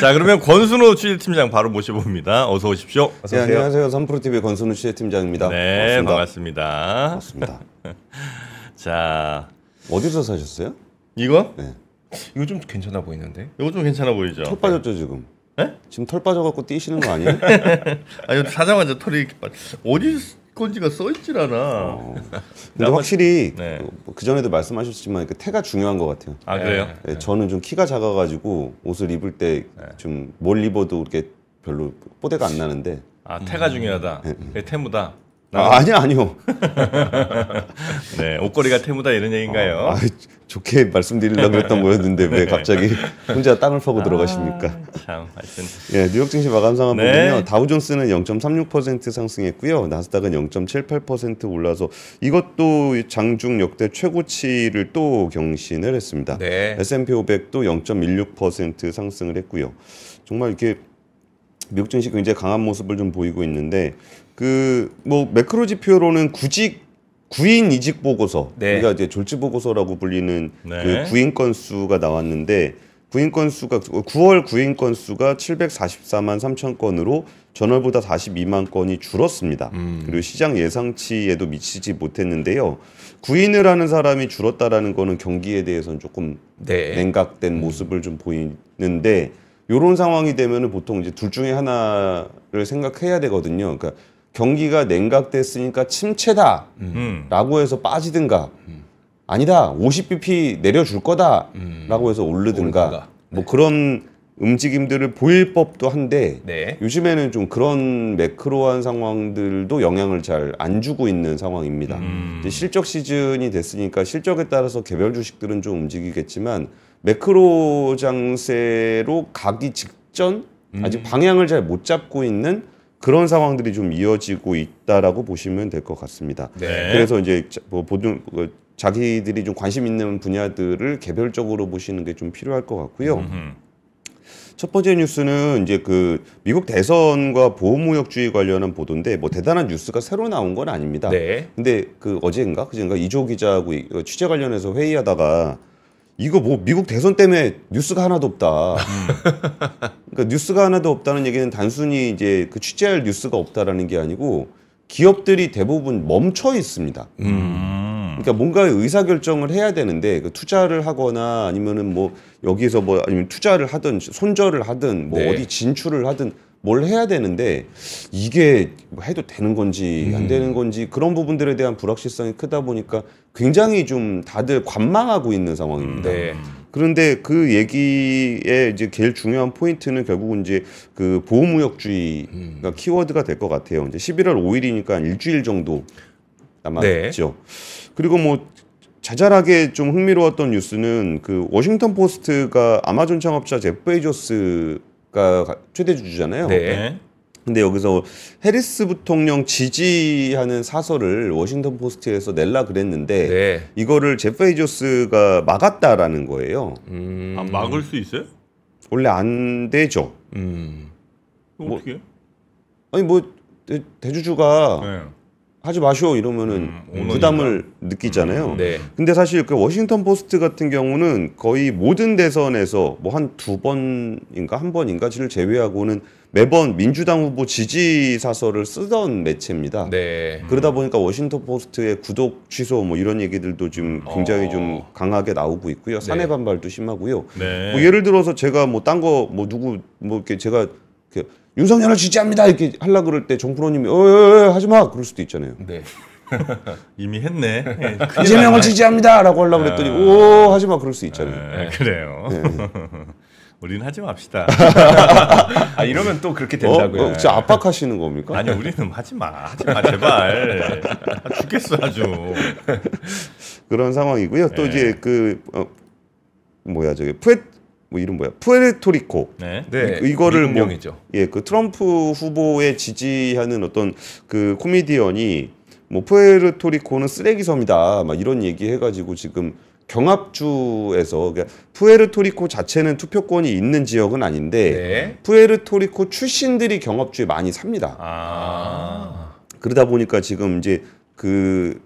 자 그러면 권순호 취재팀장 바로 모셔봅니다. 어서 오십시오. 어서 네, 안녕하세요. 삼프로TV 권순호 취재팀장입니다. 네 반갑습니다. 반갑습니다. 자 어디서 사셨어요? 이거? 네. 이거 좀 괜찮아 보이는데? 이거 좀 괜찮아 보이죠? 털 빠졌죠 네. 지금? 네? 지금 털 빠져갖고 뛰시는 거 아니에요? 아니 사장마자 털이 어디 건지가 써있질 않아. 어. 근데 확실히 네. 뭐, 뭐 그 전에도 말씀하셨지만 그 태가 중요한 것 같아요. 아 그래요? 네, 네 저는 좀 키가 작아가지고 옷을 입을 때 좀뭘 네. 입어도 이렇게 별로 뽀대가 안 나는데. 아 태가 중요하다. 음. 태무다. 아, 아, 아니요, 아니요. 네, 옷걸이가 태무다 이런 얘기인가요? 어, 아, 좋게 말씀드리려고 그랬던 거였는데 왜 네. 갑자기 혼자 땅을 파고 아, 들어가십니까? 참, 하여튼. 예, 뉴욕 증시 마감 상황 네. 보면요. 다우존스는 0.36% 상승했고요. 나스닥은 0.78% 올라서 이것도 장중 역대 최고치를 또 경신을 했습니다. 네. S&P 500도 0.16% 상승을 했고요. 정말 이렇게 미국 증시 굉장히 강한 모습을 좀 보이고 있는데 그 뭐 매크로 지표로는 구직 구인 이직 보고서 네. 우리가 이제 졸지 보고서라고 불리는 네. 그 구인 건수가 나왔는데 구인 건수가 9월 구인 건수가 744만 3천 건으로 전월보다 42만 건이 줄었습니다. 음. 그리고 시장 예상치에도 미치지 못했는데요. 구인을 하는 사람이 줄었다라는 거는 경기에 대해서는 조금 네. 냉각된 음. 모습을 좀 보이는데 요런 상황이 되면은 보통 이제 둘 중에 하나를 생각해야 되거든요. 그러니까 경기가 냉각됐으니까 침체다 라고 해서 빠지든가 음. 아니다 50bp 내려줄 거다 라고 해서 오르든가, 오르든가. 네. 뭐 그런 움직임들을 보일 법도 한데 네. 요즘에는 좀 그런 매크로한 상황들도 영향을 잘 안 주고 있는 상황입니다. 음. 실적 시즌이 됐으니까 실적에 따라서 개별 주식들은 좀 움직이겠지만 매크로 장세로 가기 직전 아직 음. 방향을 잘 못 잡고 있는 그런 상황들이 좀 이어지고 있다라고 보시면 될 것 같습니다. 네. 그래서 이제 뭐 보통 그 자기들이 좀 관심 있는 분야들을 개별적으로 보시는 게 좀 필요할 것 같고요. 음흠. 첫 번째 뉴스는 이제 그 미국 대선과 보호무역주의 관련한 보도인데 뭐 대단한 뉴스가 새로 나온 건 아닙니다. 네. 근데 그 어제인가 그제인가 이조 기자하고 어, 취재 관련해서 회의하다가 이거 뭐 미국 대선 때문에 뉴스가 하나도 없다. 그러니까 뉴스가 하나도 없다는 얘기는 단순히 이제 그 취재할 뉴스가 없다라는 게 아니고 기업들이 대부분 멈춰 있습니다. 그러니까 뭔가 의사 결정을 해야 되는데 그 투자를 하거나 아니면은 뭐 여기서 뭐 아니면 투자를 하든 손절을 하든 뭐 네. 어디 진출을 하든 뭘 해야 되는데 이게 해도 되는 건지 안 음. 되는 건지 그런 부분들에 대한 불확실성이 크다 보니까 굉장히 좀 다들 관망하고 있는 상황입니다. 음, 네. 그런데 그얘기에 이제 제일 중요한 포인트는 결국은 이제 그 보호무역주의가 음. 키워드가 될 것 같아요. 이제 11월 5일이니까 일주일 정도 남았죠. 네. 그리고 뭐 자잘하게 좀 흥미로웠던 뉴스는 그 워싱턴 포스트가 아마존 창업자 제프 베이조스 가 최대 주주잖아요. 네. 네. 근데 여기서 해리스 부통령 지지하는 사설을 워싱턴 포스트에서 낼라 그랬는데 네. 이거를 제페이조스가 막았다라는 거예요. 음... 아, 막을 수 있어요? 원래 안 되죠. 음... 어떻게? 뭐, 아니 뭐 대, 주주가 네. 하지 마시오 이러면은 음, 부담을 느끼잖아요. 음, 네. 근데 사실 그 워싱턴 포스트 같은 경우는 거의 모든 대선에서 뭐 한 두 번인가 한 번인가를 지 제외하고는 매번 민주당 후보 지지 사설을 쓰던 매체입니다. 네. 그러다 보니까 워싱턴 포스트의 구독 취소 뭐 이런 얘기들도 지금 굉장히 어... 좀 강하게 나오고 있고요. 네. 사내 네. 반발도 심하고요. 네. 뭐 예를 들어서 제가 뭐 딴 거뭐 뭐 누구 뭐 이렇게 제가 이렇게 윤석열을 지지합니다 이렇게 할라 그럴 때 정프로님이 어 하지 마 그럴 수도 있잖아요. 네. 이미 했네. 네, 이재명을 지지합니다라고 하려 그랬더니 아. 오 하지 마 그럴 수 있잖아요. 네, 그래요. 네. 우리는 하지 맙시다. 아 이러면 또 그렇게 어, 된다고요? 어? 어, 진짜 압박하시는 겁니까? 아니 우리는 하지 마, 하지 마 제발 아, 죽겠어 아주. 그런 상황이고요. 또 네. 이제 그 어, 뭐야 저기 푸에 뭐 이름 뭐야 푸에르토리코 네. 네. 이거를 뭐예그 트럼프 후보에 지지하는 어떤 그 코미디언이 뭐 푸에르토리코는 쓰레기 섬이다 막 이런 얘기 해가지고 지금 경합주에서 그러니까 푸에르토리코 자체는 투표권이 있는 지역은 아닌데 네. 푸에르토리코 출신들이 경합주에 많이 삽니다. 아. 그러다 보니까 지금 이제 그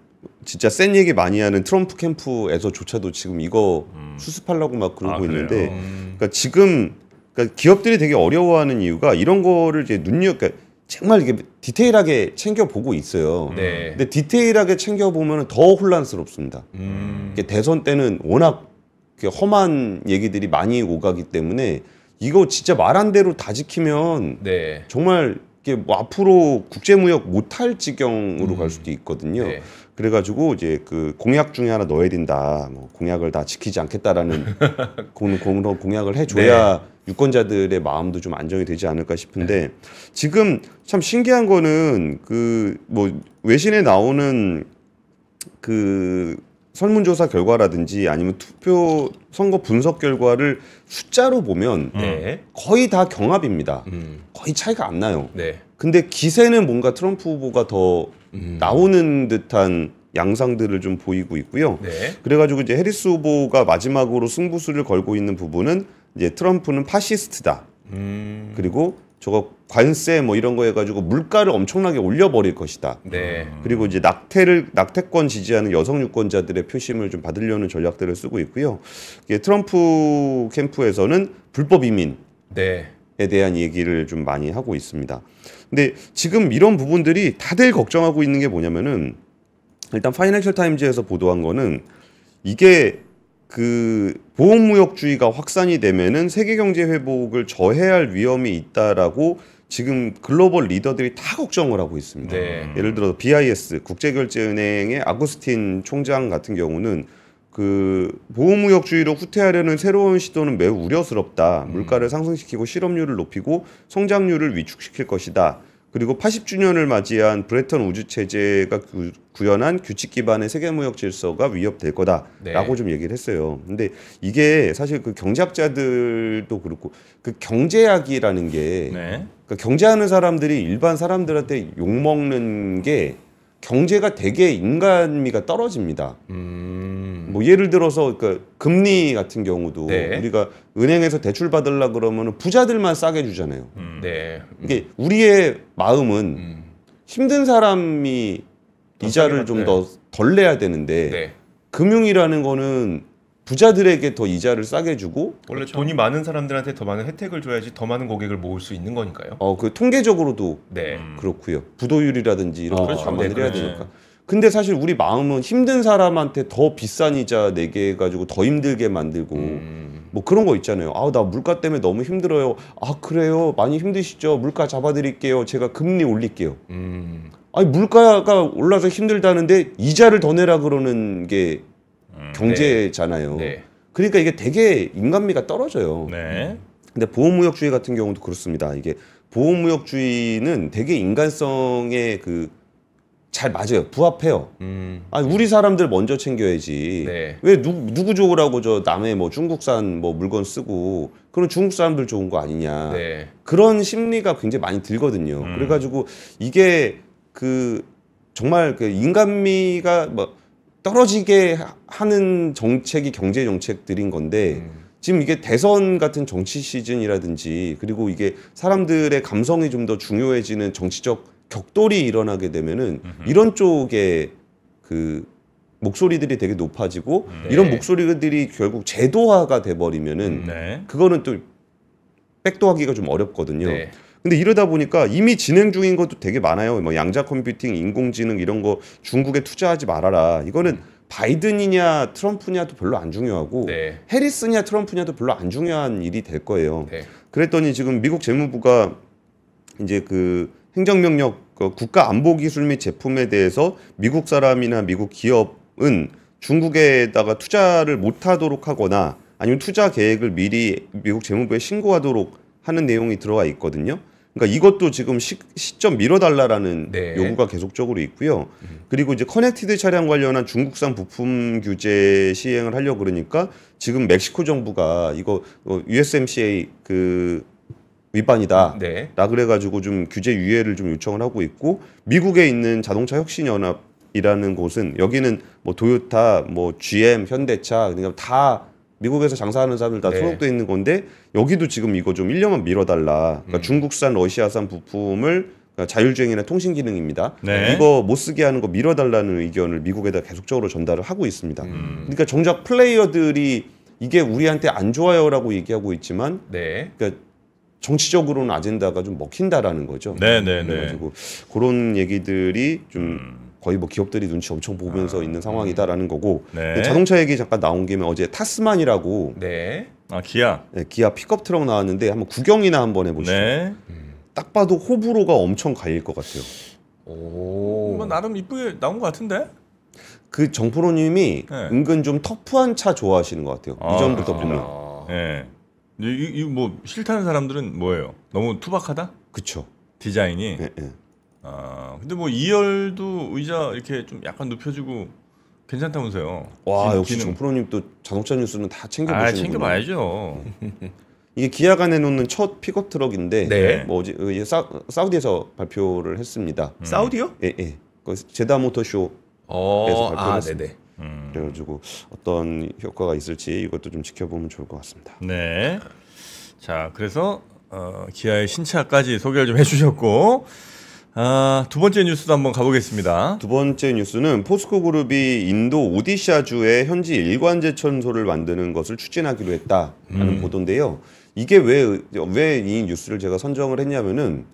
진짜 센 얘기 많이 하는 트럼프 캠프에서조차도 지금 이거 음. 수습하려고 막 그러고 아, 있는데 음. 그러니까 지금 그러니까 기업들이 되게 어려워하는 이유가 이런 거를 이제 눈여 그러니까 정말 이게 디테일하게 챙겨 보고 있어요. 음. 네. 근데 디테일하게 챙겨 보면 더 혼란스럽습니다. 음. 대선 때는 워낙 험한 얘기들이 많이 오가기 때문에 이거 진짜 말한 대로 다 지키면 네. 정말 이게 뭐 앞으로 국제무역 못할 지경으로 음. 갈 수도 있거든요. 네. 그래가지고 이제 그 공약 중에 하나 넣어야 된다. 뭐 공약을 다 지키지 않겠다라는 그런, 그런 공약을 해줘야 네. 유권자들의 마음도 좀 안정이 되지 않을까 싶은데 네. 지금 참 신기한 거는 그 뭐 외신에 나오는 그 설문조사 결과라든지 아니면 투표 선거 분석 결과를 숫자로 보면 네. 거의 다 경합입니다. 음. 거의 차이가 안 나요. 네. 근데 기세는 뭔가 트럼프 후보가 더 음. 나오는 듯한 양상들을 좀 보이고 있고요. 네. 그래가지고 이제 해리스 후보가 마지막으로 승부수를 걸고 있는 부분은 이제 트럼프는 파시스트다. 음. 그리고 저거 관세 뭐 이런 거 해가지고 물가를 엄청나게 올려버릴 것이다. 네. 그리고 이제 낙태를 낙태권 지지하는 여성 유권자들의 표심을 좀 받으려는 전략들을 쓰고 있고요. 이게 트럼프 캠프에서는 불법 이민. 네. 에 대한 얘기를 좀 많이 하고 있습니다. 근데 지금 이런 부분들이 다들 걱정하고 있는 게 뭐냐면은 일단 파이낸셜 타임즈에서 보도한 거는 이게 그보험무역주의가 확산이 되면은 세계 경제 회복을 저해할 위험이 있다라고 지금 글로벌 리더들이 다 걱정을 하고 있습니다. 네. 예를 들어 BIS 국제결제은행의 아구스틴 총장 같은 경우는 그 보호무역주의로 후퇴하려는 새로운 시도는 매우 우려스럽다. 음. 물가를 상승시키고 실업률을 높이고 성장률을 위축시킬 것이다. 그리고 80주년을 맞이한 브레턴 우주 체제가 구, 구현한 규칙 기반의 세계 무역 질서가 위협될 거다라고 네. 좀 얘기를 했어요. 근데 이게 사실 그 경제학자들도 그렇고 그 경제학이라는 게 네. 그러니까 경제하는 사람들이 일반 사람들한테 욕 먹는 게 경제가 되게 인간미가 떨어집니다. 음... 뭐 예를 들어서 그 금리 같은 경우도 네. 우리가 은행에서 대출 받으려 그러면 부자들만 싸게 주잖아요. 음... 음. 네. 음... 이게 우리의 마음은 음. 힘든 사람이 이자를 좀 더덜 네. 내야 되는데 네. 금융이라는 거는 부자들에게 더 이자를 싸게 주고 원래 그렇죠. 돈이 많은 사람들한테 더 많은 혜택을 줘야지 더 많은 고객을 모을 수 있는 거니까요. 어, 그 통계적으로도 네. 음. 그렇고요. 부도율이라든지 이런 아, 것도 감안을 그렇죠. 네, 해야 네. 되니까. 근데 사실 우리 마음은 힘든 사람한테 더 비싼 이자 내게 해 가지고 더 힘들게 만들고 음. 뭐 그런 거 있잖아요. 아, 나 물가 때문에 너무 힘들어요. 아, 그래요. 많이 힘드시죠. 물가 잡아 드릴게요. 제가 금리 올릴게요. 음. 아니, 물가가 올라서 힘들다는데 이자를 더 내라 그러는 게 음. 경제잖아요. 네. 네. 그러니까 이게 되게 인간미가 떨어져요. 네. 근데 보호무역주의 같은 경우도 그렇습니다. 이게 보호무역주의는 되게 인간성에 그잘 맞아요. 부합해요. 음. 아 우리 사람들 먼저 챙겨야지. 네. 왜 누, 누구 좋으라고 저 남의 뭐 중국산 뭐 물건 쓰고 그런 중국 사람들 좋은 거 아니냐. 네. 그런 심리가 굉장히 많이 들거든요. 음. 그래가지고 이게 그 정말 그 인간미가 뭐 떨어지게 하는 정책이 경제 정책들인 건데 음. 지금 이게 대선 같은 정치 시즌이라든지 그리고 이게 사람들의 감성이 좀 더 중요해지는 정치적 격돌이 일어나게 되면은 음흠. 이런 쪽에 그 목소리들이 되게 높아지고 음. 네. 이런 목소리들이 결국 제도화가 돼 버리면은 음. 네. 그거는 또 백도하기가 좀 어렵거든요. 네. 근데 이러다 보니까 이미 진행 중인 것도 되게 많아요. 뭐 양자 컴퓨팅, 인공지능 이런 거 중국에 투자하지 말아라. 이거는 음. 바이든이냐 트럼프냐도 별로 안 중요하고 네. 해리스냐 트럼프냐도 별로 안 중요한 일이 될 거예요. 네. 그랬더니 지금 미국 재무부가 이제 그 행정명령 그 국가 안보 기술 및 제품에 대해서 미국 사람이나 미국 기업은 중국에다가 투자를 못하도록 하거나 아니면 투자 계획을 미리 미국 재무부에 신고하도록 하는 내용이 들어와 있거든요. 그러니까 이것도 지금 시, 점 미뤄달라라는 네. 요구가 계속적으로 있고요. 음. 그리고 이제 커넥티드 차량 관련한 중국산 부품 규제 시행을 하려고 그러니까 지금 멕시코 정부가 이거 USMCA 어, 그 위반이다. 네. 라 그래가지고 좀 규제 유예를 좀 요청을 하고 있고 미국에 있는 자동차 혁신 연합 이라는 곳은 여기는 뭐 도요타, 뭐 GM, 현대차 그러니까 다 미국에서 장사하는 사람들 다 네. 소속돼 있는 건데 여기도 지금 이거 좀 1년만 미뤄달라 그러니까 음. 중국산, 러시아산 부품을 그러니까 자율주행이나 통신 기능입니다. 네. 이거 못 쓰게 하는 거미뤄달라는 의견을 미국에다 계속적으로 전달을 하고 있습니다. 음. 그러니까 정작 플레이어들이 이게 우리한테 안 좋아요라고 얘기하고 있지만, 네. 그러니까 정치적으로는 아젠다가 좀 먹힌다라는 거죠. 네네네. 네, 네. 그래가지고 그런 얘기들이 좀 음. 거의 뭐 기업들이 눈치 엄청 보면서 아, 있는 상황이다라는 거고 네. 자동차 얘기 잠깐 나온 김에 어제 타스만이라고 네. 아 기아 네, 기아 픽업 트럭 나왔는데 한번 구경이나 한번 해보시죠. 네. 음. 딱 봐도 호불호가 엄청 갈릴 것 같아요. 오, 뭐 나름 이쁘게 나온 것 같은데? 그 정프로님이 네. 은근 좀 터프한 차 좋아하시는 것 같아요. 아, 이전부터 아, 보면. 아. 네. 이뭐 싫다는 사람들은 뭐예요? 너무 투박하다? 그쵸. 디자인이. 네, 네. 아 근데 뭐 2열도 의자 이렇게 좀 약간 눕혀지고 괜찮다면서요? 와 기능, 역시 기 정프로님 또 자동차 뉴스는 다 챙겨 보시는구나. 아 챙겨봐야죠. 이게 기아가 내놓는 첫 픽업 트럭인데 네. 뭐 어제 어, 사, 사우디에서 발표를 했습니다. 음. 사우디요? 예 예. 그 제다 모터쇼에서 어, 발표했습니다. 아, 음. 그래가지고 어떤 효과가 있을지 이것도 좀 지켜보면 좋을 것 같습니다. 네. 자 그래서 어, 기아의 신차까지 소개를 좀 해주셨고 아, 두 번째 뉴스도 한번 가보겠습니다. 두 번째 뉴스는 포스코 그룹이 인도 오디샤주의 현지 일관제 천소를 만드는 것을 추진하기로 했다라는 음. 보도인데요. 이게 왜 왜 이 뉴스를 제가 선정을 했냐면은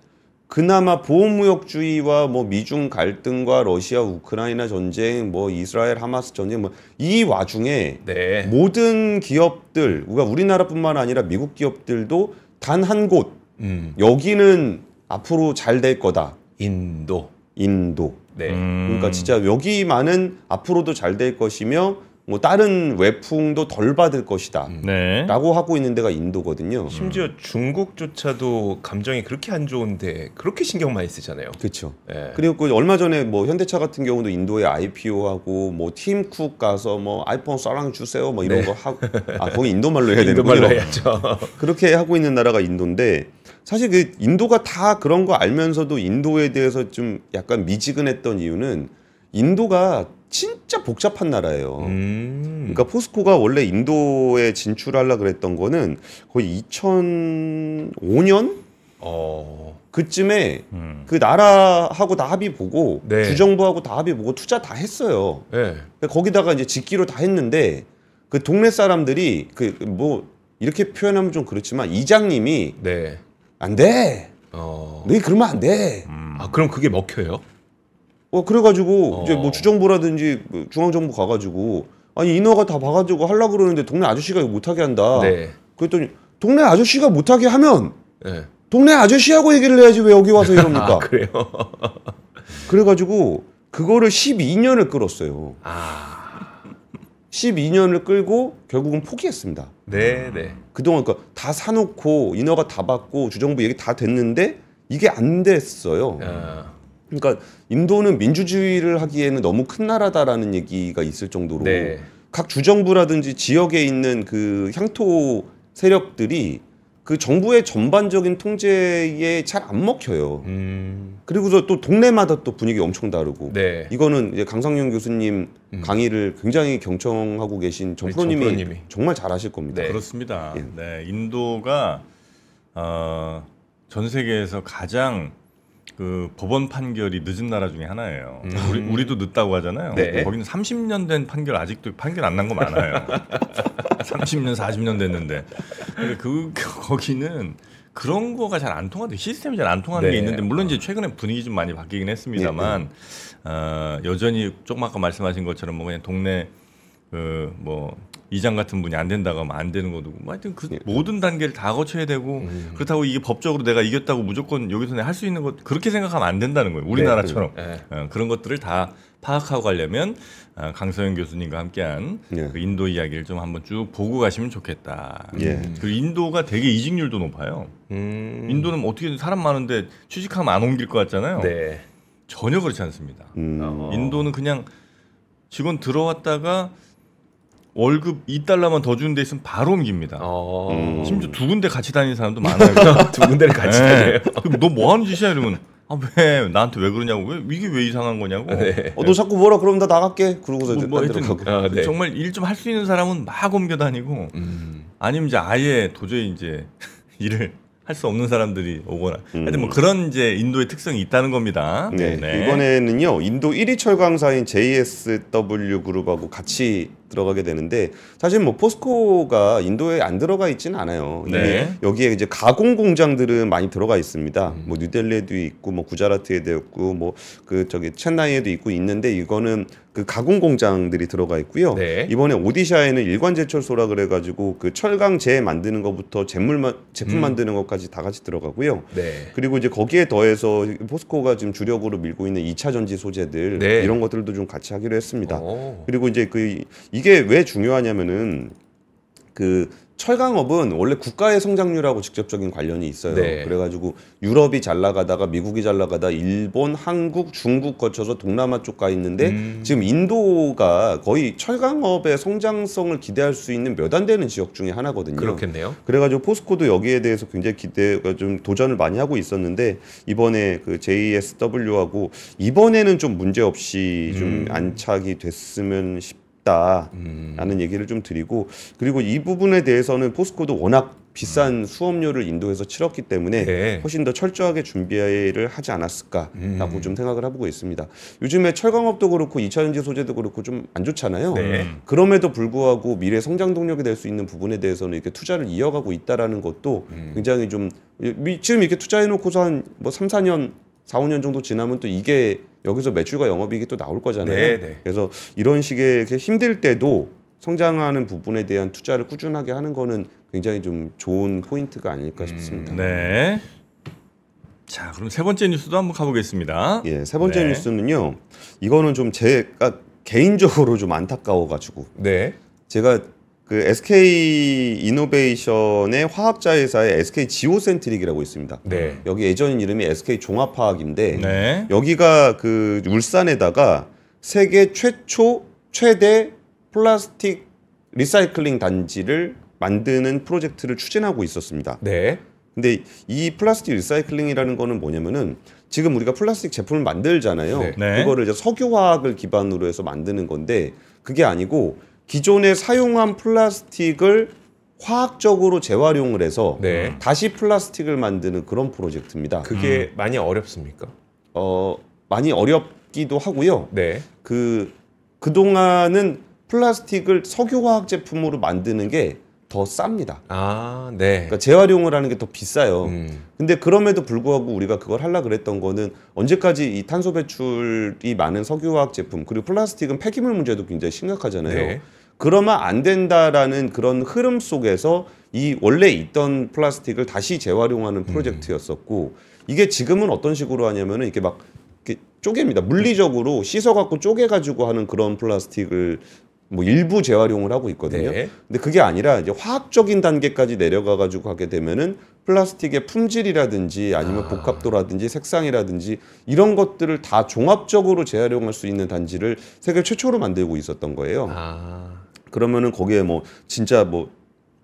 그나마 보호무역주의와 뭐 미중 갈등과 러시아 우크라이나 전쟁, 뭐 이스라엘 하마스 전쟁 뭐 이 와중에 네. 모든 기업들, 우리가 우리나라뿐만 아니라 미국 기업들도 단 한곳 음. 여기는 앞으로 잘 될 거다. 인도. 인도. 네. 음. 그러니까 진짜 여기만은 앞으로도 잘 될 것이며 뭐 다른 외풍도 덜 받을 것이다. 음. 네. 라고 하고 있는 데가 인도거든요. 심지어 음. 중국조차도 감정이 그렇게 안 좋은데 그렇게 신경 많이 쓰잖아요. 그렇죠. 네. 그리고 그 얼마 전에 뭐 현대차 같은 경우도 인도에 IPO 하고 뭐 팀쿡 가서 뭐 아이폰 사랑 주세요 뭐 이런 네. 거 하고 아 거기 인도 말로 해야 되는 거죠. 인도 말로 해야죠. 그렇게 하고 있는 나라가 인도인데 사실 그 인도가 다 그런 거 알면서도 인도에 대해서 좀 약간 미지근했던 이유는 인도가 진짜 복잡한 나라예요. 음. 그러니까 포스코가 원래 인도에 진출하려 그랬던 거는 거의 2005년 어. 그쯤에 음. 그 나라하고 다 합의 보고 네. 주정부하고 다 합의 보고 투자 다 했어요. 네. 거기다가 이제 짓기로 다 했는데 그 동네 사람들이 그 뭐 이렇게 표현하면 좀 그렇지만 이장님이 네. 안 돼. 어. 너희 네, 그러면 안 돼. 음. 아 그럼 그게 먹혀요? 어 그래가지고 어. 이제 뭐 주정부라든지 그 중앙정부 가가지고 아니 인허가 다 봐가지고 하려 그러는데 동네 아저씨가 못하게 한다. 네. 그랬더니 동네 아저씨가 못하게 하면 네. 동네 아저씨하고 얘기를 해야지 왜 여기 와서 이럽니까? 아, 그래요. 그래가지고 그거를 12년을 끌었어요. 아. 12년을 끌고 결국은 포기했습니다. 네, 네. 그동안 그러니까 다 사놓고 인허가 다 받고 주정부 얘기 다 됐는데 이게 안 됐어요. 아. 그러니까 인도는 민주주의를 하기에는 너무 큰 나라다라는 얘기가 있을 정도로 네. 각 주정부라든지 지역에 있는 그 향토 세력들이 그 정부의 전반적인 통제에 잘 안 먹혀요. 음. 그리고서 또 동네마다 또 분위기 엄청 다르고. 네. 이거는 이제 강상용 교수님 음. 강의를 굉장히 경청하고 계신 정 프로님이, 정 프로님이. 정말 잘하실 겁니다. 네. 그렇습니다. 예. 네, 인도가 어, 전 세계에서 가장 그 법원 판결이 늦은 나라 중에 하나예요. 음. 우리, 우리도 늦다고 하잖아요. 네. 거기는 30년 된 판결 아직도 판결 안 난 거 많아요. 30년, 40년 됐는데. 그, 그 거기는 그런 거가 잘 안 통하는 시스템이 잘 안 통하는 네. 게 있는데 물론 이제 최근에 분위기 좀 많이 바뀌긴 했습니다만 네. 네. 어, 여전히 조금 아까 말씀하신 것처럼 뭐 그냥 동네 그뭐 이장 같은 분이 안 된다고 하면 안 되는 거고 뭐 하여튼 그 예. 모든 단계를 다 거쳐야 되고 음. 그렇다고 이게 법적으로 내가 이겼다고 무조건 여기서 내할수 있는 것 그렇게 생각하면 안 된다는 거예요 네, 우리나라처럼 네, 네. 어, 그런 것들을 다 파악하고 가려면 어, 강서영 교수님과 함께한 네. 그 인도 이야기를 좀 한번 쭉 보고 가시면 좋겠다 그리고 인도가 되게 이직률도 높아요 음. 인도는 뭐 어떻게든 사람 많은데 취직하면 안 옮길 것 같잖아요 네. 전혀 그렇지 않습니다 음. 인도는 그냥 직원 들어왔다가 월급 2달러만 더 주는 데 있으면 바로 옮깁니다. 어... 음. 심지어 두 군데 같이 다니는 사람도 많아요. 두 군데를 네. 같이 네. 다녀요. 그럼 너뭐 하는 짓이야 이러면 아, 왜 나한테 왜 그러냐고 왜 이게 왜 이상한 거냐고. 네. 어, 너 자꾸 뭐라 그러면 나 나갈게. 그러고서 뭐, 뭐 하여튼, 가고. 아, 네. 정말 일 좀 할 수 있는 사람은 막 옮겨 다니고 음. 아니면 이제 아예 도저히 이제 일을 할수 없는 사람들이 오거나 음. 하여튼 뭐 그런 이제 인도의 특성이 있다는 겁니다. 네. 네. 이번에는요 인도 1위 철강사인 JSW 그룹하고 같이 들어가게 되는데 사실 뭐 포스코가 인도에 안 들어가 있지는 않아요. 네. 여기에 이제 가공 공장들은 많이 들어가 있습니다. 음. 뭐뉴델레도 있고 뭐 구자라트에도 있고 뭐 그 저기 첸나이에도 있고 있는데 이거는 그 가공 공장들이 들어가 있고요. 네. 이번에 오디샤에는 일관 제철소라 그래가지고 그 철강 재 만드는 것부터 재물 마, 제품 음. 만드는 것까지 다 같이 들어가고요. 네. 그리고 이제 거기에 더해서 포스코가 지금 주력으로 밀고 있는 2차 전지 소재들 네. 이런 것들도 좀 같이 하기로 했습니다. 오. 그리고 이제 그 이게 왜 중요하냐면은 그 철강업은 원래 국가의 성장률하고 직접적인 관련이 있어요. 네. 그래가지고 유럽이 잘 나가다가 미국이 잘 나가다 일본, 한국, 중국 거쳐서 동남아 쪽 가 있는데 음. 지금 인도가 거의 철강업의 성장성을 기대할 수 있는 몇 안 되는 지역 중에 하나거든요. 그렇겠네요. 그래가지고 포스코도 여기에 대해서 굉장히 기대가 좀 도전을 많이 하고 있었는데 이번에 그 JSW하고 이번에는 좀 문제 없이 좀 음. 안착이 됐으면 싶. 싶다라는 음. 얘기를 좀 드리고 그리고 이 부분에 대해서는 포스코도 워낙 비싼 음. 수업료를 인도에서 치렀기 때문에 네. 훨씬 더 철저하게 준비를 하지 않았을까라고 음. 좀 생각을 해보고 있습니다. 요즘에 철강업도 그렇고 이차전지 소재도 그렇고 좀 안 좋잖아요. 네. 그럼에도 불구하고 미래 성장 동력이 될 수 있는 부분에 대해서는 이렇게 투자를 이어가고 있다라는 것도 음. 굉장히 좀 지금 이렇게 투자해 놓고서 한뭐 삼사년 4, 5년 정도 지나면 또 이게 여기서 매출과 영업이익이 또 나올 거잖아요. 네네. 네. 그래서 이런 식의 힘들 때도 성장하는 부분에 대한 투자를 꾸준하게 하는 거는 굉장히 좀 좋은 포인트가 아닐까 음, 싶습니다. 네. 자, 그럼 세 번째 뉴스도 한번 가보겠습니다. 예, 세 번째 네. 뉴스는요. 이거는 좀 제가 개인적으로 좀 안타까워가지고. 네. 제가 그 SK 이노베이션의 화학자 회사의 SK 지오센트릭이라고 있습니다. 네. 여기 예전 이름이 SK 종합화학인데 네. 여기가 그 울산에다가 세계 최초 최대 플라스틱 리사이클링 단지를 만드는 프로젝트를 추진하고 있었습니다. 네. 근데 이 플라스틱 리사이클링이라는 거는 뭐냐면은 지금 우리가 플라스틱 제품을 만들잖아요. 네. 네. 그거를 이제 석유화학을 기반으로 해서 만드는 건데 그게 아니고 기존에 사용한 플라스틱을 화학적으로 재활용을 해서 네. 다시 플라스틱을 만드는 그런 프로젝트입니다. 그게 음. 많이 어렵습니까? 어 많이 어렵기도 하고요. 네. 그그 동안은 플라스틱을 석유화학 제품으로 만드는 게더 쌉니다. 아, 네. 그러니까 재활용을 하는 게 더 비싸요. 음. 근데 그럼에도 불구하고 우리가 그걸 하려 그랬던 거는 언제까지 이 탄소 배출이 많은 석유화학 제품 그리고 플라스틱은 폐기물 문제도 굉장히 심각하잖아요. 네. 그러면 안 된다라는 그런 흐름 속에서 이 원래 있던 플라스틱을 다시 재활용하는 음. 프로젝트였었고 음. 이게 지금은 어떤 식으로 하냐면은 이렇게 막 이렇게 쪼갭니다. 물리적으로 씻어갖고 쪼개가지고 하는 그런 플라스틱을 뭐 일부 재활용을 하고 있거든요. 네. 근데 그게 아니라 이제 화학적인 단계까지 내려가 가지고 하게 되면은 플라스틱의 품질이라든지 아니면 아. 복합도라든지 색상이라든지 이런 것들을 다 종합적으로 재활용할 수 있는 단지를 세계 최초로 만들고 있었던 거예요. 아. 그러면은 거기에 뭐 진짜 뭐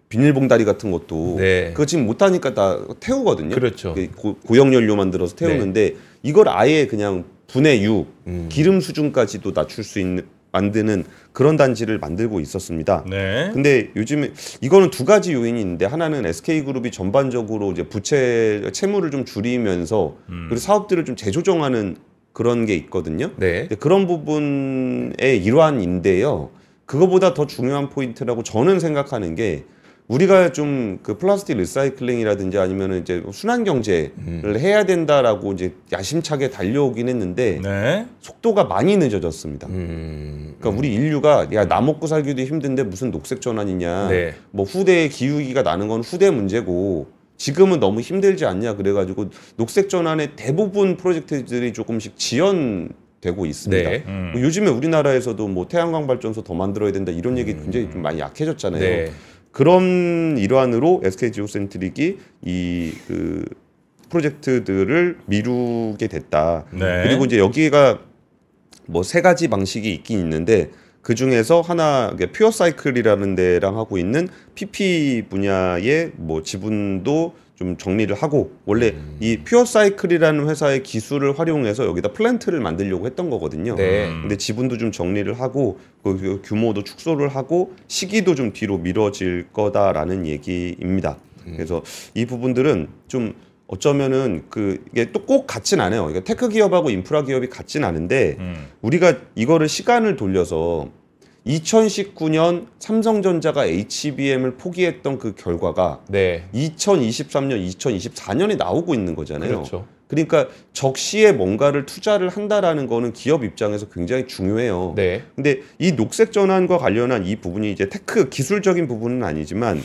비닐봉다리 같은 것도 네. 그거 지금 못하니까 다 태우거든요. 그렇죠. 고, 그 고형연료 만들어서 태우는데 네. 이걸 아예 그냥 분해유, 음. 기름 수준까지도 낮출 수 있는 만드는 그런 단지를 만들고 있었습니다. 네. 근데 요즘 에 이거는 두 가지 요인이 있는데 하나는 SK 그룹이 전반적으로 이제 부채 채무를 좀 줄이면서 음. 그리고 사업들을 좀 재조정하는 그런 게 있거든요. 네. 그런 부분의 일환인데요. 그거보다 더 중요한 포인트라고 저는 생각하는 게 우리가 좀 그 플라스틱 리사이클링이라든지 아니면 이제 순환 경제를 음. 해야 된다라고 이제 야심차게 달려오긴 했는데 네. 속도가 많이 늦어졌습니다. 음. 그러니까 우리 인류가 야 나 먹고 살기도 힘든데 무슨 녹색 전환이냐, 네. 뭐 후대에 기후기가 나는 건 후대 문제고 지금은 너무 힘들지 않냐 그래가지고 녹색 전환의 대부분 프로젝트들이 조금씩 지연 되고 있습니다. 네. 음. 요즘에 우리나라에서도 뭐 태양광 발전소 더 만들어야 된다 이런 얘기 음. 굉장히 좀 많이 약해졌잖아요. 네. 그런 일환으로 SK 지오센트릭이 이 그 프로젝트들을 미루게 됐다. 네. 그리고 이제 여기가 뭐 세 가지 방식이 있긴 있는데 그 중에서 하나 그러니까 퓨어 사이클이라는 데랑 하고 있는 PP 분야의 뭐 지분도 좀 정리를 하고 원래 음. 이 퓨어 사이클이라는 회사의 기술을 활용해서 여기다 플랜트를 만들려고 했던 거거든요. 네. 음. 근데 지분도 좀 정리를 하고 그, 그 규모도 축소를 하고 시기도 좀 뒤로 미뤄질 거다라는 얘기입니다. 음. 그래서 이 부분들은 좀 어쩌면은 그 이게 또 꼭 같진 않아요. 그러니까 테크 기업하고 인프라 기업이 같진 않은데 음. 우리가 이거를 시간을 돌려서 2019년 삼성전자가 HBM을 포기했던 그 결과가 네. 2023년, 2024년에 나오고 있는 거잖아요. 그렇죠. 그러니까 적시에 뭔가를 투자를 한다라는 거는 기업 입장에서 굉장히 중요해요. 네. 근데 이 녹색 전환과 관련한 이 부분이 이제 테크 기술적인 부분은 아니지만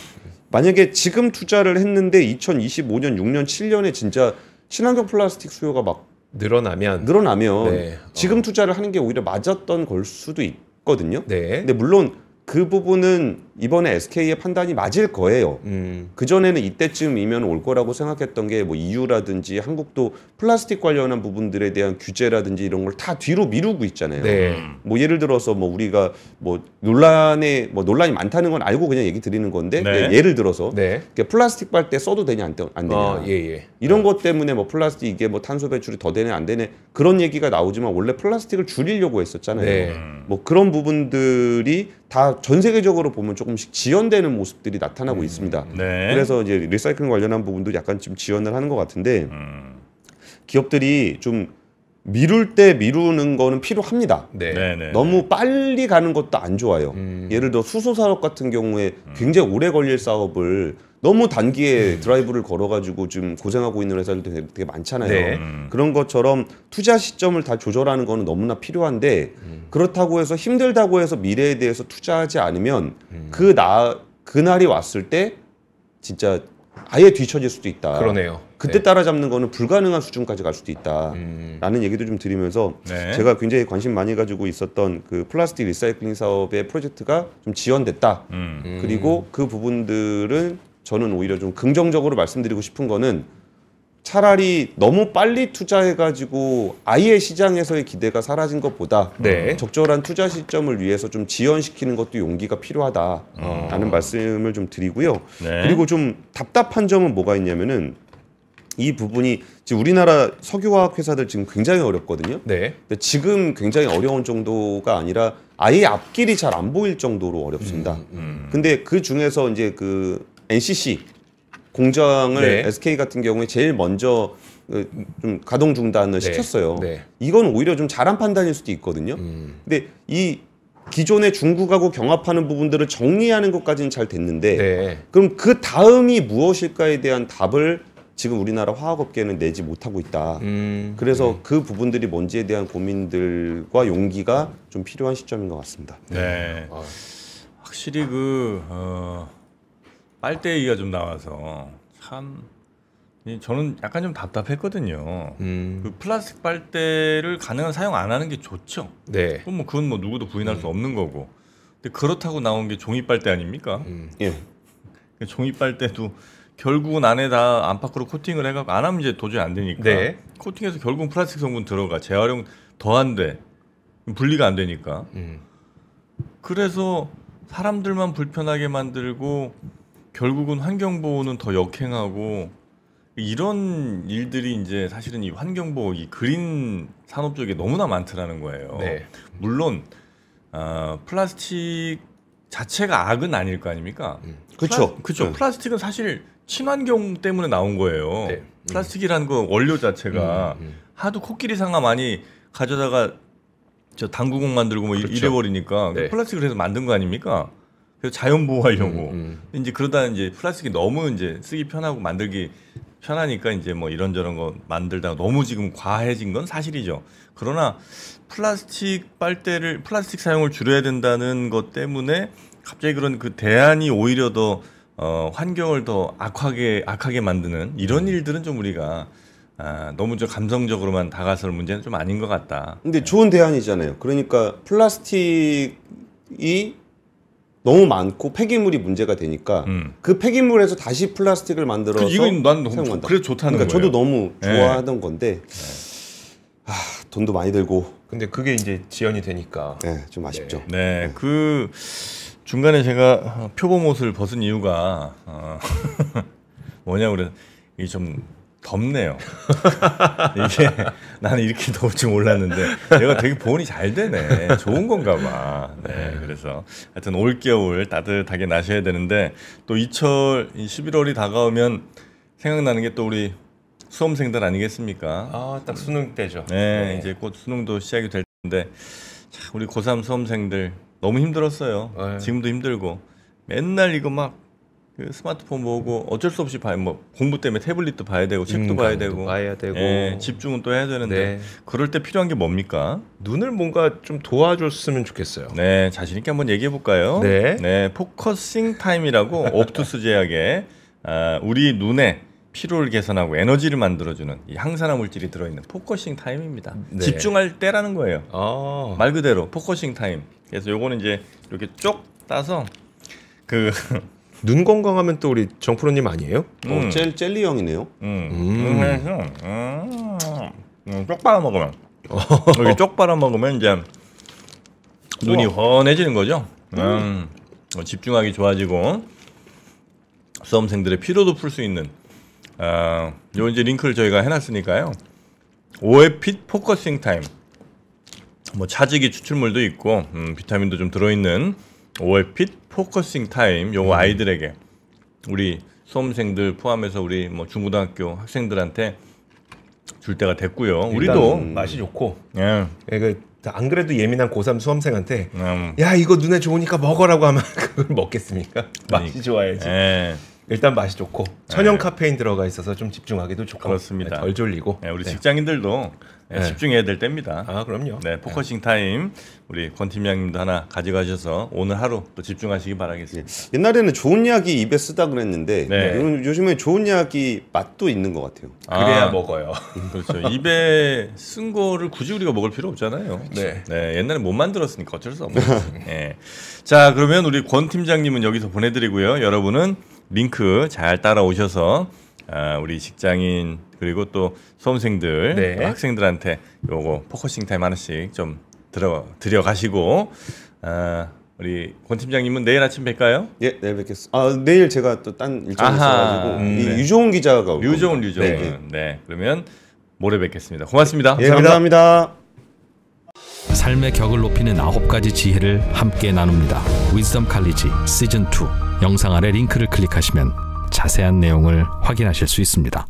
만약에 지금 투자를 했는데 2025년, 6년, 7년에 진짜 친환경 플라스틱 수요가 막 늘어나면 늘어나면 네. 어. 지금 투자를 하는 게 오히려 맞았던 걸 수도 있 했거든요. 네. 근데 물론 그 부분은 이번에 SK의 판단이 맞을 거예요. 음. 그전에는 이때쯤이면 올 거라고 생각했던 게뭐 EU라든지 한국도 플라스틱 관련한 부분들에 대한 규제라든지 이런 걸 다 뒤로 미루고 있잖아요. 네. 뭐 예를 들어서 뭐 우리가 뭐 논란에 뭐 논란이 많다는 건 알고 그냥 얘기 드리는 건데 네. 예, 예를 들어서 네. 그러니까 플라스틱 빨대 써도 되냐 안, 되냐 어, 예, 예. 이런 것 때문에 뭐 플라스틱 이게 뭐 탄소 배출이 더 되네 안 되네 그런 얘기가 나오지만 원래 플라스틱을 줄이려고 했었잖아요. 네. 뭐 그런 부분들이 다전 세계적으로 보면 조금씩 지연되는 모습들이 나타나고 음, 있습니다. 네. 그래서 이제 리사이클링 관련한 부분도 약간 지금 지연을 하는 것 같은데 기업들이 좀 미룰 때 미루는 거는 필요합니다. 네. 네. 네 너무 빨리 가는 것도 안 좋아요. 음. 예를 들어 수소 산업 같은 경우에 음. 굉장히 오래 걸릴 사업을 너무 단기에 드라이브를 걸어가지고 지금 고생하고 있는 회사들도 되게, 되게 많잖아요. 네. 음. 그런 것처럼 투자 시점을 다 조절하는 거는 너무나 필요한데 그렇다고 해서 힘들다고 해서 미래에 대해서 투자하지 않으면 음. 그나 그날이 왔을 때 진짜 아예 뒤처질 수도 있다. 그러네요. 그때 네. 따라잡는 거는 불가능한 수준까지 갈 수도 있다라는 음. 얘기도 좀 드리면서 네. 제가 굉장히 관심 많이 가지고 있었던 그 플라스틱 리사이클링 사업의 프로젝트가 좀 지연됐다. 음. 그리고 음. 그 부분들은 저는 오히려 좀 긍정적으로 말씀드리고 싶은 거는 차라리 너무 빨리 투자해가지고 아예 시장에서의 기대가 사라진 것보다 네. 적절한 투자 시점을 위해서 좀 지연시키는 것도 용기가 필요하다라는 어. 말씀을 좀 드리고요. 네. 그리고 좀 답답한 점은 뭐가 있냐면은 이 부분이 지금 우리나라 석유화학 회사들 지금 굉장히 어렵거든요. 네. 근데 지금 굉장히 어려운 정도가 아니라 아예 앞길이 잘 안 보일 정도로 어렵습니다. 음, 음. 근데 그 중에서 이제 그 NCC 공장을 네. SK 같은 경우에 제일 먼저 그, 좀 가동 중단을 네. 시켰어요. 네. 이건 오히려 좀 잘한 판단일 수도 있거든요. 음. 근데 이 기존의 중국하고 경합하는 부분들을 정리하는 것까지는 잘 됐는데 네. 그럼 그 다음이 무엇일까에 대한 답을 지금 우리나라 화학업계는 내지 못하고 있다. 음, 그래서 네. 그 부분들이 뭔지에 대한 고민들과 용기가 좀 필요한 시점인 것 같습니다. 네. 네. 확실히 그 어, 빨대 얘기가 좀 나와서 참 저는 약간 좀 답답했거든요. 음. 그 플라스틱 빨대를 가능한 사용 안 하는 게 좋죠. 네. 그럼 뭐 그건 뭐 누구도 부인할 음. 수 없는 거고. 근데 그렇다고 나온 게 종이 빨대 아닙니까? 음. 예. 그 종이 빨대도 결국은 안에 다 안팎으로 코팅을 해갖고 안 하면 이제 도저히 안 되니까 네. 코팅해서 결국은 플라스틱 성분 들어가 재활용 더 안 돼. 분리가 안 되니까. 음. 그래서 사람들만 불편하게 만들고 결국은 환경 보호는 더 역행하고 이런 일들이 이제 사실은 이 환경 보호 이 그린 산업 쪽에 너무나 많더라는 거예요. 네. 물론 어, 플라스틱 자체가 악은 아닐 거 아닙니까? 음. 그렇죠. 그렇죠. 네. 플라스틱은 사실 친환경 때문에 나온 거예요. 네. 음. 플라스틱이라는 거 원료 자체가 음, 음, 음, 하도 코끼리 상아 많이 가져다가 저 당구공 만들고 뭐 그렇죠. 이래버리니까 네. 플라스틱을 해서 만든 거 아닙니까? 그래서 자연 보호하려고 음, 음. 이제 그러다 이제 플라스틱이 너무 이제 쓰기 편하고 만들기 편하니까 이제 뭐 이런저런 거 만들다가 너무 지금 과해진 건 사실이죠. 그러나 플라스틱 빨대를 플라스틱 사용을 줄여야 된다는 것 때문에 갑자기 그런 그 대안이 오히려 더 어, 환경을 더 악하게 악하게 만드는 이런 음. 일들은 좀 우리가 아, 너무 좀 감성적으로만 다가설 문제는 좀 아닌 것 같다. 근데 좋은 대안이잖아요. 그러니까 플라스틱이 너무 많고 폐기물이 문제가 되니까 음. 그 폐기물에서 다시 플라스틱을 만들어서 그, 이건 난 사용한다. 그래 좋다는 그러니까 거예요. 저도 너무 예. 좋아하던 네. 건데 예. 아, 돈도 많이 들고. 근데 그게 이제 지연이 되니까. 네, 좀 아쉽죠. 네, 네. 그 중간에 제가 표범 옷을 벗은 이유가 어 뭐냐 그래 이좀 덥네요. 이게 나는 이렇게 더울 줄 몰랐는데 내가 되게 보온이 잘 되네. 좋은 건가 봐. 네, 네. 그래서 하여튼 올겨울 따뜻하게 나셔야 되는데 또 이철 11월이 다가오면 생각나는 게 또 우리 수험생들 아니겠습니까? 아, 딱 수능 때죠. 네, 네. 이제 곧 수능도 시작이 될 텐데 자, 우리 고3 수험생들 너무 힘들었어요. 에 네. 지금도 힘들고 맨날 이거 막그 스마트폰 보고 어쩔 수 없이 봐요. 뭐 공부 때문에 태블릿도 봐야 되고 책도 음, 봐야 되고 봐야 되고 예, 집중은 또 해야 되는데 네. 그럴 때 필요한 게 뭡니까? 눈을 뭔가 좀 도와줬으면 좋겠어요. 네, 자신 있게 한번 얘기해 볼까요? 네. 네, 포커싱 타임이라고 옵투스 제약에 아, 우리 눈에 피로를 개선하고 에너지를 만들어주는 이 항산화 물질이 들어있는 포커싱 타임입니다. 네. 집중할 때라는 거예요. 아. 말 그대로 포커싱 타임. 그래서 요거는 이제 이렇게 쪽 따서 그눈 건강하면 또 우리 정프로님 아니에요? 어, 음. 어, 젤, 젤리 형이네요. 음. 음. 음. 음. 쪽 빨아 먹으면 여기 쪽 빨아 먹으면 이제 눈이 훤해지는 거죠. 음. 음. 뭐 집중하기 좋아지고 수험생들의 피로도 풀 수 있는 아, 요 이제 링크를 저희가 해놨으니까요. 오에핏 포커싱 타임. 뭐 차지기 추출물도 있고 음, 비타민도 좀 들어있는 오에핏 포커싱 타임 요거 아이들에게 우리 수험생들 포함해서 우리 뭐 중고등학교 학생들한테 줄 때가 됐고요. 우리도 맛이 좋고. 예. 예 그안 그래도 예민한 고3 수험생한테 음. 야 이거 눈에 좋으니까 먹어라고 하면 그걸 먹겠습니까? 그러니까. 맛이 좋아야지. 예. 일단 맛이 좋고 천연 예. 카페인 들어가 있어서 좀 집중하기도 좋고 그렇습니다. 예, 덜 졸리고. 예, 우리 네. 직장인들도 네, 네. 집중해야 될 때입니다. 아 그럼요. 네, 네 포커싱 타임 우리 권 팀장님도 하나 가져가셔서 오늘 하루 또 집중하시기 바라겠습니다. 예. 옛날에는 좋은 이야기 입에 쓰다 그랬는데 네. 요즘에 좋은 이야기 맛도 있는 것 같아요. 그래야 아. 먹어요. 그렇죠. 입에 쓴 거를 굳이 우리가 먹을 필요 없잖아요. 네. 네. 옛날에 못 만들었으니까 어쩔 수 없는 거 네. 예. 자 그러면 우리 권 팀장님은 여기서 보내드리고요. 여러분은 링크 잘 따라오셔서 아, 우리 직장인 그리고 또 수험생들 네. 학생들한테 요거 포커싱 타임 하나씩 좀 들어 드려 가시고 아, 우리 권 팀장님은 내일 아침 뵐까요? 예, 내일 뵙겠습니다. 아, 내일 제가 또 딴 일정이 있어가지고 음, 네. 유종훈 기자가 올 유종훈 겁니다. 유종훈 네. 예. 네. 그러면 모레 뵙겠습니다. 고맙습니다. 예, 감사합니다. 감사합니다. 삶의 격을 높이는 아홉 가지 지혜를 함께 나눕니다. w i s 칼리지 시즌 2 영상 아래 링크를 클릭하시면 자세한 내용을 확인하실 수 있습니다.